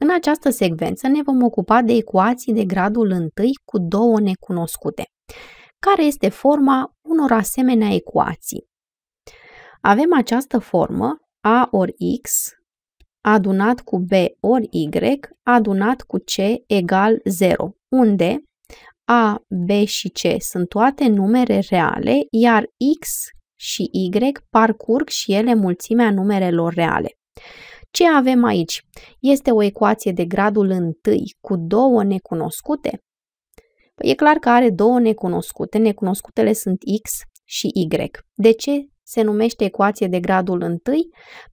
În această secvență ne vom ocupa de ecuații de gradul 1 cu două necunoscute, care este forma unor asemenea ecuații. Avem această formă a ori x adunat cu b ori y adunat cu c egal 0, unde a, b și c sunt toate numere reale, iar x și y parcurg și ele mulțimea numerelor reale. Ce avem aici? Este o ecuație de gradul 1 cu două necunoscute? Păi e clar că are două necunoscute, necunoscutele sunt x și y. De ce se numește ecuație de gradul 1?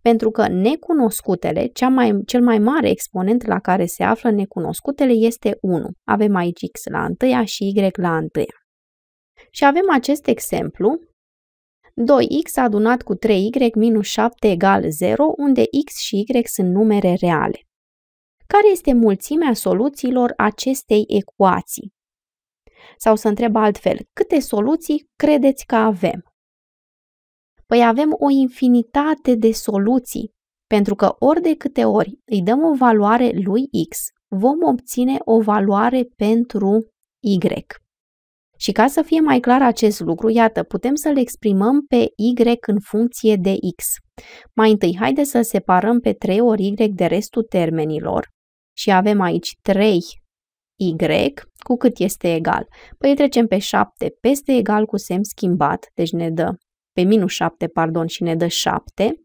Pentru că necunoscutele, cea mai, cel mai mare exponent la care se află necunoscutele este 1. Avem aici x la 1 și y la 1. Și avem acest exemplu 2x adunat cu 3y minus 7 egal 0, unde x și y sunt numere reale. Care este mulțimea soluțiilor acestei ecuații? Sau să întreb altfel, câte soluții credeți că avem? Păi avem o infinitate de soluții, pentru că ori de câte ori îi dăm o valoare lui x, vom obține o valoare pentru y. Și ca să fie mai clar acest lucru, iată, putem să-l exprimăm pe y în funcție de x. Mai întâi, haide să separăm pe 3 ori y de restul termenilor și avem aici 3 y cu cât este egal. Păi trecem pe 7 peste egal cu semn schimbat, deci ne dă pe minus 7, pardon, și ne dă 7.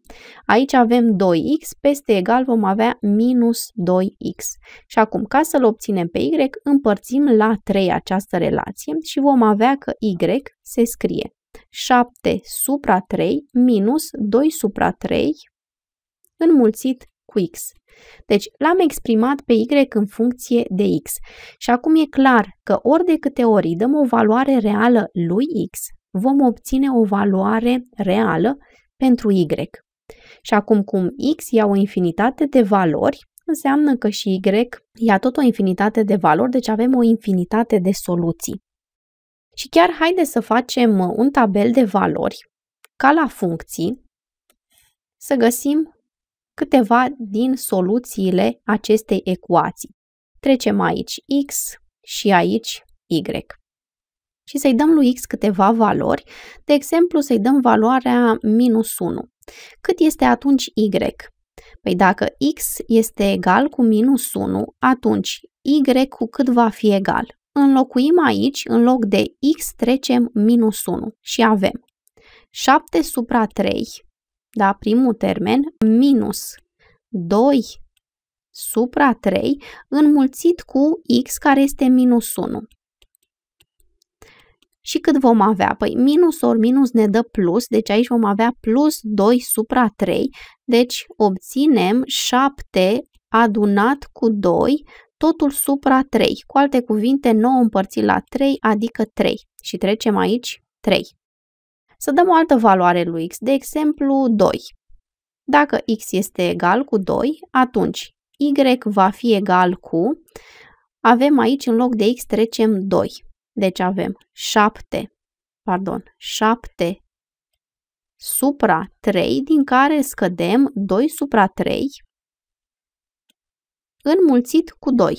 Aici avem 2x, peste egal vom avea minus 2x. Și acum, ca să-l obținem pe y, împărțim la 3 această relație și vom avea că y se scrie 7 supra 3 minus 2 supra 3 înmulțit cu x. Deci l-am exprimat pe y în funcție de x și acum e clar că ori de câte ori dăm o valoare reală lui x, vom obține o valoare reală pentru Y. Și acum cum X ia o infinitate de valori, înseamnă că și Y ia tot o infinitate de valori, deci avem o infinitate de soluții. Și chiar haide să facem un tabel de valori, ca la funcții, să găsim câteva din soluțiile acestei ecuații. Trecem aici X și aici Y și să-i dăm lui X câteva valori, de exemplu să-i dăm valoarea minus 1. Cât este atunci Y? Păi dacă X este egal cu minus 1, atunci Y cu cât va fi egal? Înlocuim aici, în loc de X trecem minus 1 și avem 7 supra 3, da, primul termen, minus 2 supra 3 înmulțit cu x care este minus 1. Și cât vom avea? Păi minus ori minus ne dă plus, deci aici vom avea plus 2 supra 3, deci obținem 7 adunat cu 2, totul supra 3. Cu alte cuvinte, 9 împărțit la 3, adică 3. Și trecem aici 3. Să dăm o altă valoare lui x, de exemplu 2. Dacă x este egal cu 2, atunci y va fi egal cu, avem aici în loc de x trecem 2. Deci avem 7, pardon, 7 supra 3, din care scădem 2 supra 3 înmulțit cu 2.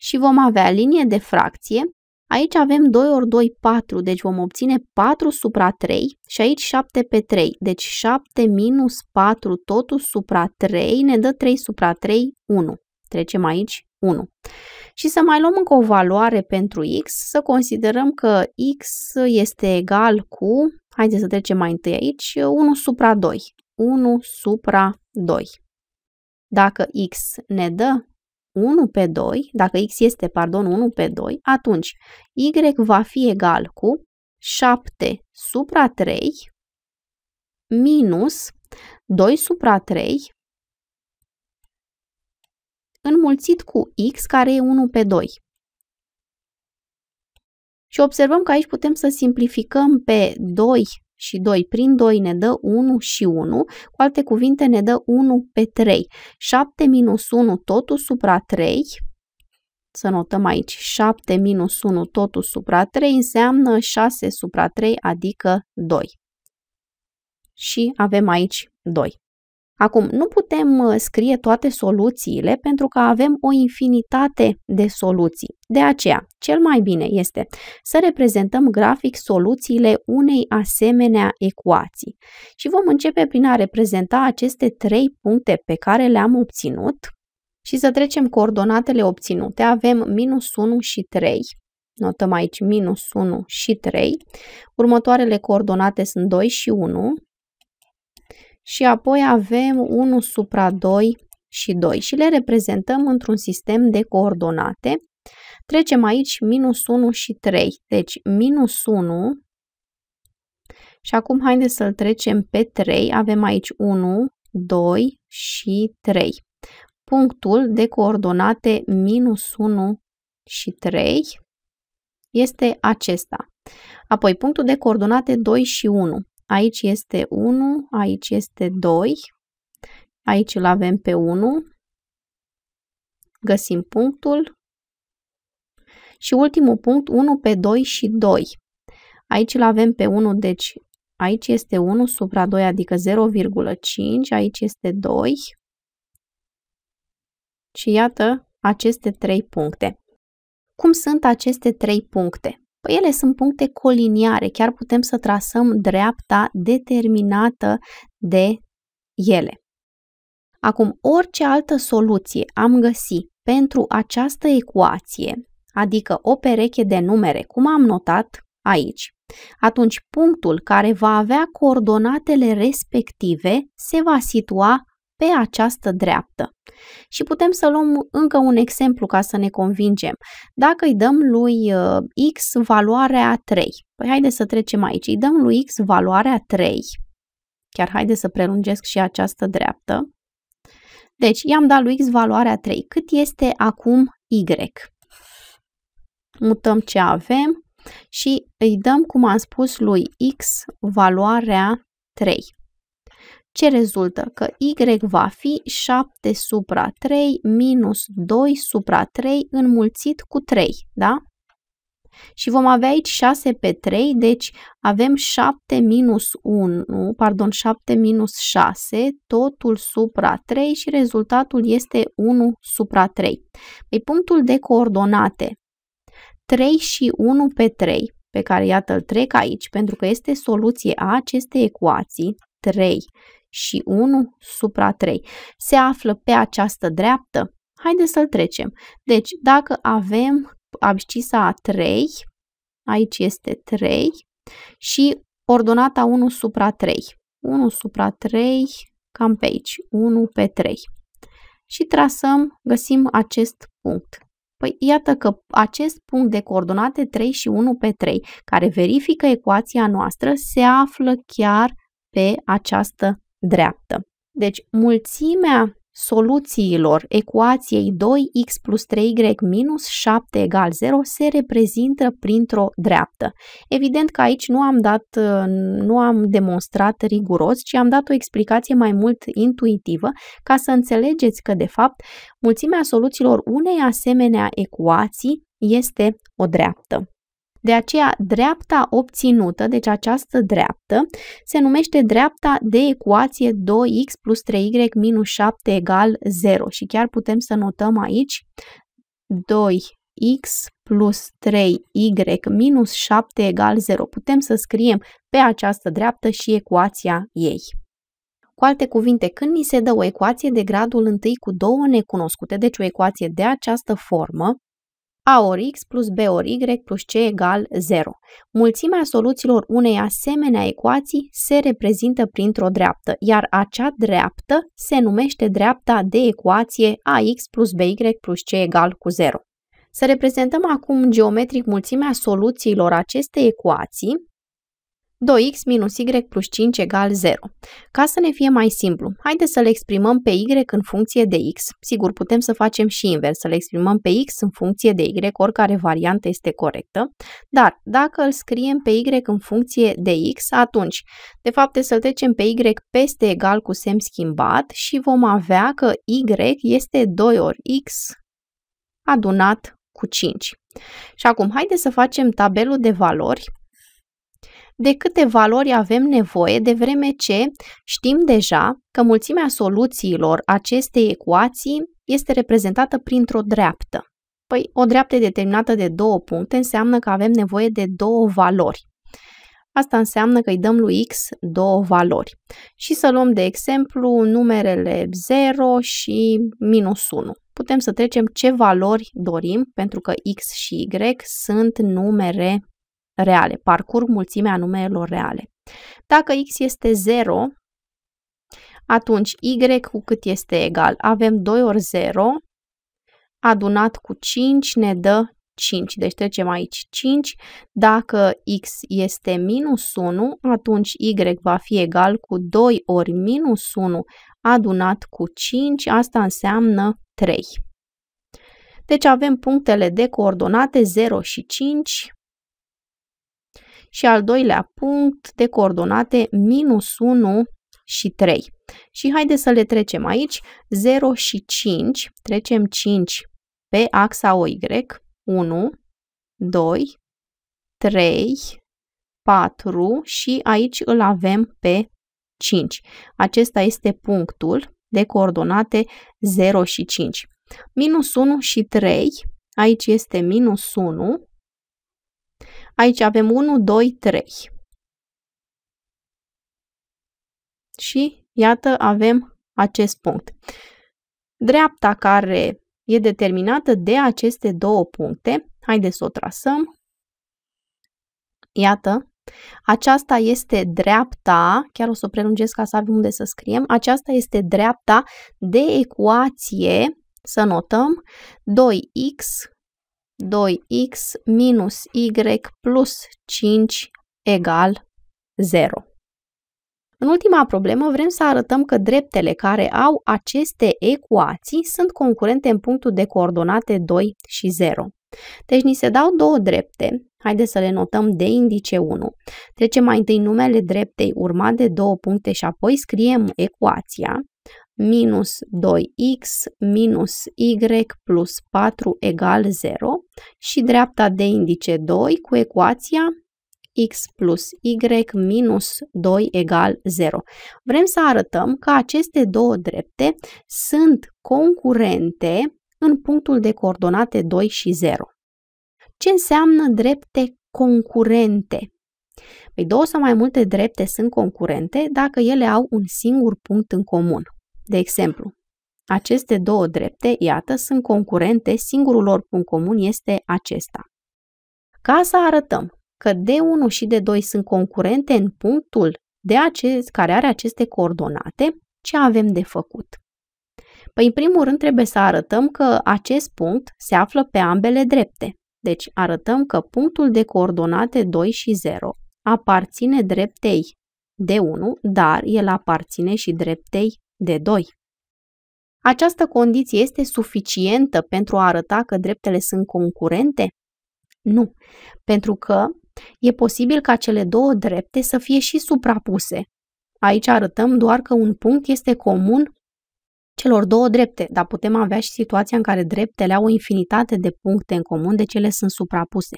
Și vom avea linie de fracție. Aici avem 2 ori 2, 4, deci vom obține 4 supra 3 și aici 7 pe 3, deci 7 minus 4 totul supra 3 ne dă 3 supra 3, 1. Trecem aici 1. Și să mai luăm încă o valoare pentru x, să considerăm că x este egal cu, haideți să trecem mai întâi aici, 1 supra 2. 1 supra 2. Dacă x ne dă 1 pe 2, dacă x este, pardon, 1 pe 2, atunci y va fi egal cu 7 supra 3 minus 2 supra 3 înmulțit cu x care e 1 pe 2. Și observăm că aici putem să simplificăm pe 2 și 2 prin 2 ne dă 1 și 1, cu alte cuvinte ne dă 1 pe 3. 7 minus 1 totul supra 3, să notăm aici 7 minus 1 totul supra 3 înseamnă 6 supra 3, adică 2. Și avem aici 2. Acum, nu putem uh, scrie toate soluțiile pentru că avem o infinitate de soluții. De aceea, cel mai bine este să reprezentăm grafic soluțiile unei asemenea ecuații. Și vom începe prin a reprezenta aceste trei puncte pe care le-am obținut și să trecem coordonatele obținute. Avem minus 1 și 3, notăm aici minus 1 și 3. Următoarele coordonate sunt 2 și 1, și apoi avem 1 supra 2 și 2 și le reprezentăm într-un sistem de coordonate. Trecem aici minus 1 și 3, deci minus 1 și acum haideți să-l trecem pe 3, avem aici 1, 2 și 3. Punctul de coordonate minus 1 și 3 este acesta. Apoi punctul de coordonate 2 și 1. Aici este 1, aici este 2, aici îl avem pe 1, găsim punctul și ultimul punct 1 pe 2 și 2. Aici îl avem pe 1, deci aici este 1 supra 2, adică 0,5, aici este 2 și iată aceste 3 puncte. Cum sunt aceste 3 puncte? Păi ele sunt puncte coliniare, chiar putem să trasăm dreapta determinată de ele. Acum, orice altă soluție am găsi pentru această ecuație, adică o pereche de numere, cum am notat aici, atunci punctul care va avea coordonatele respective se va situa pe această dreaptă. Și putem să luăm încă un exemplu ca să ne convingem. Dacă îi dăm lui uh, X valoarea 3, păi haideți să trecem aici, îi dăm lui X valoarea 3, chiar haideți să prelungesc și această dreaptă, deci i-am dat lui X valoarea 3, cât este acum Y. Mutăm ce avem și îi dăm, cum am spus, lui X valoarea 3 ce rezultă? Că Y va fi 7 supra 3 minus 2 supra 3 înmulțit cu 3, da? Și vom avea aici 6 pe 3, deci avem 7 minus 1, pardon, 7 minus 6, totul supra 3 și rezultatul este 1 supra 3. Păi punctul de coordonate 3 și 1 pe 3, pe care iată îl trec aici, pentru că este soluție a acestei ecuații, 3 și 1 supra 3 se află pe această dreaptă, haideți să-l trecem. Deci, dacă avem abscisa a 3, aici este 3, și ordonata 1 supra 3. 1 supra 3, cam pe aici, 1 pe 3. Și trasăm, găsim acest punct. Păi iată că acest punct de coordonate 3 și 1 pe 3, care verifică ecuația noastră, se află chiar pe această dreaptă. Deci mulțimea soluțiilor ecuației 2x plus 3y minus 7 egal 0 se reprezintă printr-o dreaptă. Evident că aici nu am dat, nu am demonstrat riguros, ci am dat o explicație mai mult intuitivă ca să înțelegeți că, de fapt, mulțimea soluțiilor unei asemenea ecuații este o dreaptă. De aceea, dreapta obținută, deci această dreaptă, se numește dreapta de ecuație 2x plus 3y minus 7 egal 0 și chiar putem să notăm aici 2x plus 3y minus 7 egal 0. Putem să scriem pe această dreaptă și ecuația ei. Cu alte cuvinte, când ni se dă o ecuație de gradul 1 cu două necunoscute, deci o ecuație de această formă, a ori X plus B ori Y plus C egal 0. Mulțimea soluțiilor unei asemenea ecuații se reprezintă printr-o dreaptă, iar acea dreaptă se numește dreapta de ecuație AX plus BY plus C egal cu 0. Să reprezentăm acum geometric mulțimea soluțiilor acestei ecuații 2x minus y plus 5 egal 0. Ca să ne fie mai simplu, haideți să le exprimăm pe y în funcție de x. Sigur, putem să facem și invers, să le exprimăm pe x în funcție de y, oricare variantă este corectă, dar dacă îl scriem pe y în funcție de x, atunci, de fapt, să trecem pe y peste egal cu semn schimbat și vom avea că y este 2 ori x adunat cu 5. Și acum, haideți să facem tabelul de valori de câte valori avem nevoie, de vreme ce știm deja că mulțimea soluțiilor acestei ecuații este reprezentată printr-o dreaptă. Păi, o dreaptă determinată de două puncte înseamnă că avem nevoie de două valori. Asta înseamnă că îi dăm lui X două valori. Și să luăm de exemplu numerele 0 și minus 1. Putem să trecem ce valori dorim, pentru că X și Y sunt numere reale, parcurg mulțimea numerelor reale. Dacă x este 0, atunci y cu cât este egal? Avem 2 ori 0, adunat cu 5 ne dă 5, deci trecem aici 5. Dacă x este minus 1, atunci y va fi egal cu 2 ori minus 1 adunat cu 5, asta înseamnă 3. Deci avem punctele de coordonate 0 și 5, și al doilea punct de coordonate minus 1 și 3. Și haideți să le trecem aici, 0 și 5, trecem 5 pe axa OY, 1, 2, 3, 4 și aici îl avem pe 5. Acesta este punctul de coordonate 0 și 5. Minus 1 și 3, aici este minus 1, Aici avem 1, 2, 3. Și iată avem acest punct. Dreapta care e determinată de aceste două puncte. Haideți să o trasăm. Iată, aceasta este dreapta, chiar o să o prelungesc ca să avem unde să scriem, aceasta este dreapta de ecuație, să notăm, 2x 2x minus y plus 5 egal 0. În ultima problemă vrem să arătăm că dreptele care au aceste ecuații sunt concurente în punctul de coordonate 2 și 0. Deci ni se dau două drepte, haideți să le notăm de indice 1. Trecem mai întâi numele dreptei urmat de două puncte și apoi scriem ecuația minus 2x minus y plus 4 egal 0 și dreapta de indice 2 cu ecuația x plus y minus 2 egal 0. Vrem să arătăm că aceste două drepte sunt concurente în punctul de coordonate 2 și 0. Ce înseamnă drepte concurente? Păi două sau mai multe drepte sunt concurente dacă ele au un singur punct în comun. De exemplu, aceste două drepte, iată, sunt concurente, singurul lor punct comun este acesta. Ca să arătăm că D1 și D2 sunt concurente în punctul de acest, care are aceste coordonate, ce avem de făcut? Păi, în primul rând, trebuie să arătăm că acest punct se află pe ambele drepte. Deci, arătăm că punctul de coordonate 2 și 0 aparține dreptei D1, dar el aparține și dreptei de 2. Această condiție este suficientă pentru a arăta că dreptele sunt concurente? Nu, pentru că e posibil ca cele două drepte să fie și suprapuse. Aici arătăm doar că un punct este comun celor două drepte, dar putem avea și situația în care dreptele au o infinitate de puncte în comun, deci cele sunt suprapuse.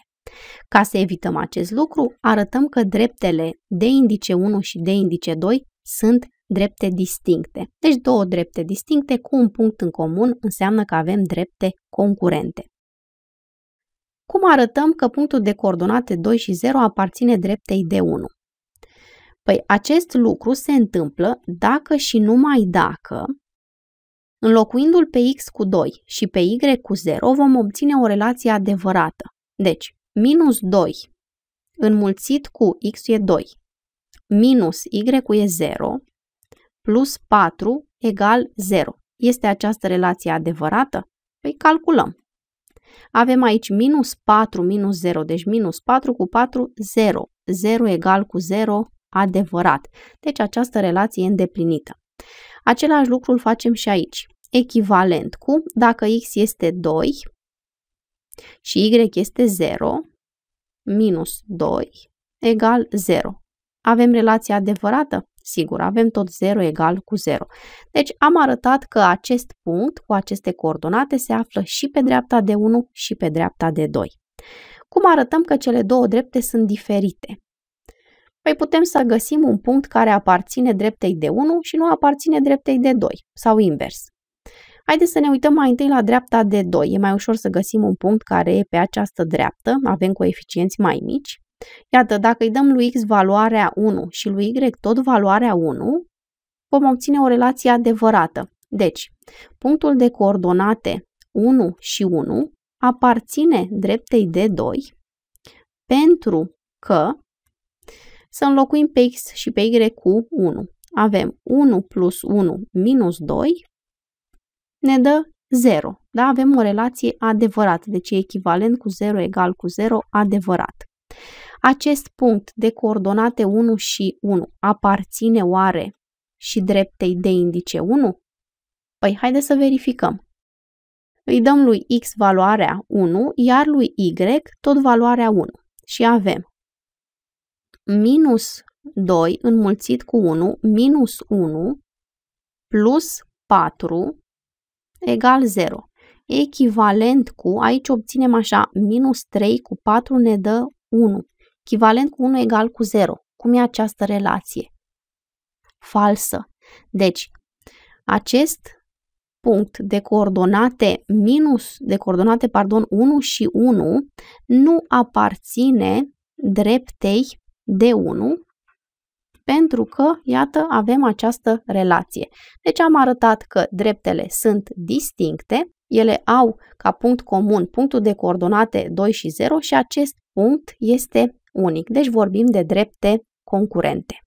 Ca să evităm acest lucru, arătăm că dreptele de indice 1 și de indice 2 sunt drepte distincte. Deci două drepte distincte cu un punct în comun înseamnă că avem drepte concurente. Cum arătăm că punctul de coordonate 2 și 0 aparține dreptei de 1 Păi acest lucru se întâmplă dacă și numai dacă, înlocuindu-l pe x cu 2 și pe y cu 0, vom obține o relație adevărată. Deci, minus 2 înmulțit cu x e 2, minus y e 0, plus 4 egal 0. Este această relație adevărată? Păi calculăm. Avem aici minus 4 minus 0, deci minus 4 cu 4, 0. 0 egal cu 0, adevărat. Deci această relație e îndeplinită. Același lucru îl facem și aici. Echivalent cu, dacă x este 2 și y este 0, minus 2 egal 0. Avem relația adevărată? Sigur, avem tot 0 egal cu 0. Deci am arătat că acest punct cu aceste coordonate se află și pe dreapta de 1 și pe dreapta de 2. Cum arătăm că cele două drepte sunt diferite? Păi putem să găsim un punct care aparține dreptei de 1 și nu aparține dreptei de 2, sau invers. Haideți să ne uităm mai întâi la dreapta de 2. E mai ușor să găsim un punct care e pe această dreaptă, avem coeficienți mai mici. Iată, dacă îi dăm lui X valoarea 1 și lui Y tot valoarea 1, vom obține o relație adevărată. Deci, punctul de coordonate 1 și 1 aparține dreptei de 2 pentru că să înlocuim pe X și pe Y cu 1. Avem 1 plus 1 minus 2 ne dă 0. Da? Avem o relație adevărată, deci e echivalent cu 0 egal cu 0 adevărat. Acest punct de coordonate 1 și 1 aparține oare și dreptei de indice 1? Păi haide să verificăm. Îi dăm lui X valoarea 1, iar lui Y tot valoarea 1. Și avem minus 2 înmulțit cu 1, minus 1 plus 4 egal 0. Echivalent cu, aici obținem așa, minus 3 cu 4 ne dă 1 echivalent cu 1 egal cu 0. Cum e această relație? Falsă. Deci, acest punct de coordonate minus, de coordonate, pardon, 1 și 1 nu aparține dreptei de 1 pentru că, iată, avem această relație. Deci am arătat că dreptele sunt distincte, ele au ca punct comun punctul de coordonate 2 și 0 și acest punct este unic, deci vorbim de drepte concurente.